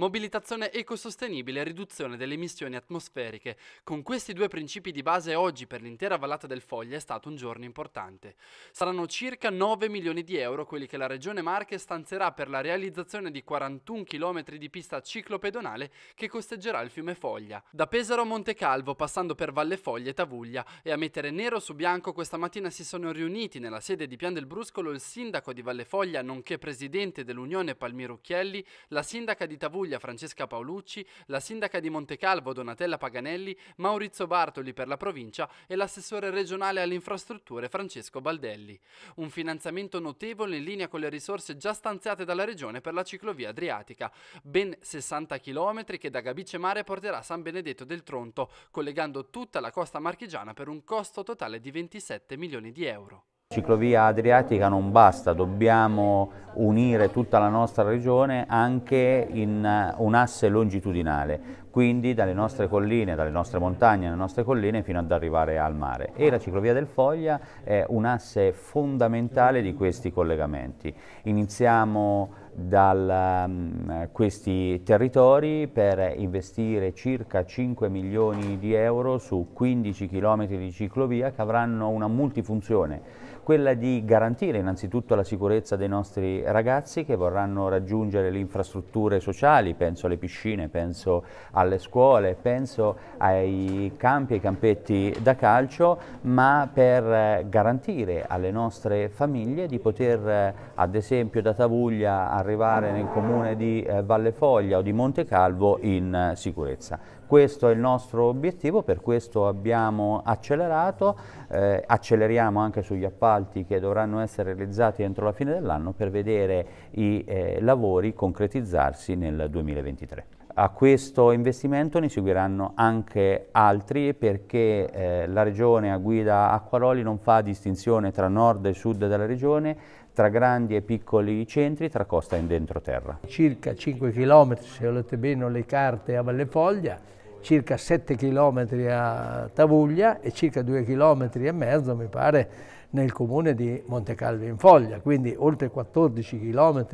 Mobilitazione ecosostenibile e riduzione delle emissioni atmosferiche. Con questi due principi di base oggi per l'intera vallata del Foglia è stato un giorno importante. Saranno circa 9 milioni di euro quelli che la Regione Marche stanzierà per la realizzazione di 41 km di pista ciclopedonale che costeggerà il fiume Foglia. Da Pesaro a Montecalvo, passando per Valle Foglia e Tavuglia, e a mettere nero su bianco questa mattina si sono riuniti nella sede di Pian del Bruscolo il sindaco di Valle Foglia, nonché presidente dell'Unione Palmirucchielli, la sindaca di Tavuglia Puglia Francesca Paolucci, la sindaca di Montecalvo Donatella Paganelli, Maurizio Bartoli per la provincia e l'assessore regionale alle infrastrutture Francesco Baldelli. Un finanziamento notevole in linea con le risorse già stanziate dalla regione per la ciclovia adriatica, ben 60 km che da Gabice Mare porterà a San Benedetto del Tronto, collegando tutta la costa marchigiana per un costo totale di 27 milioni di euro. Ciclovia Adriatica non basta, dobbiamo unire tutta la nostra regione anche in eh, un asse longitudinale quindi dalle nostre colline, dalle nostre montagne, dalle nostre colline fino ad arrivare al mare. E la ciclovia del Foglia è un asse fondamentale di questi collegamenti. Iniziamo da um, mm, questi territori per investire circa 5 milioni di euro su 15 km di ciclovia che avranno una multifunzione, quella di garantire innanzitutto la sicurezza dei nostri ragazzi che vorranno raggiungere le infrastrutture sociali, penso alle piscine, penso a alle scuole, penso ai campi e ai campetti da calcio, ma per eh, garantire alle nostre famiglie di poter eh, ad esempio da Tavuglia arrivare nel comune di eh, Valle Foglia o di Monte Calvo in sicurezza. Questo è il nostro obiettivo, per questo abbiamo accelerato, eh, acceleriamo anche sugli appalti che dovranno essere realizzati entro la fine dell'anno per vedere i eh, lavori concretizzarsi nel 2023. A questo investimento ne seguiranno anche altri perché eh, la regione a guida Acquaroli non fa distinzione tra nord e sud della regione, tra grandi e piccoli centri, tra costa e entroterra. Circa 5 km, se volete bene le carte, a Valle Foglia, circa 7 km a Tavuglia e circa 2 km e mezzo, mi pare, nel comune di Montecalvi in Foglia, quindi oltre 14 km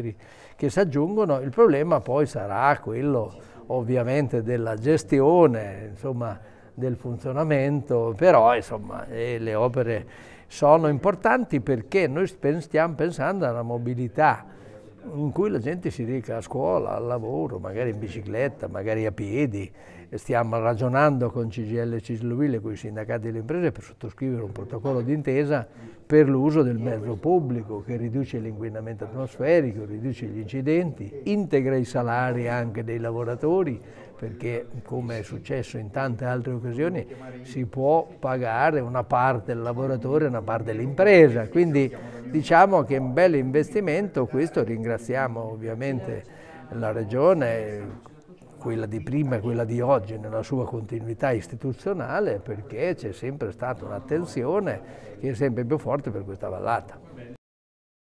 che si aggiungono, il problema poi sarà quello ovviamente della gestione, insomma, del funzionamento, però insomma, eh, le opere sono importanti perché noi stiamo pensando alla mobilità in cui la gente si reca a scuola, al lavoro, magari in bicicletta, magari a piedi. Stiamo ragionando con CGL e Cisluile, con i sindacati delle imprese, per sottoscrivere un protocollo d'intesa per l'uso del mezzo pubblico che riduce l'inquinamento atmosferico, riduce gli incidenti, integra i salari anche dei lavoratori, perché come è successo in tante altre occasioni si può pagare una parte del lavoratore e una parte dell'impresa. Quindi Diciamo che è un bel investimento, questo ringraziamo ovviamente la Regione, quella di prima e quella di oggi nella sua continuità istituzionale perché c'è sempre stata un'attenzione che è sempre più forte per questa vallata.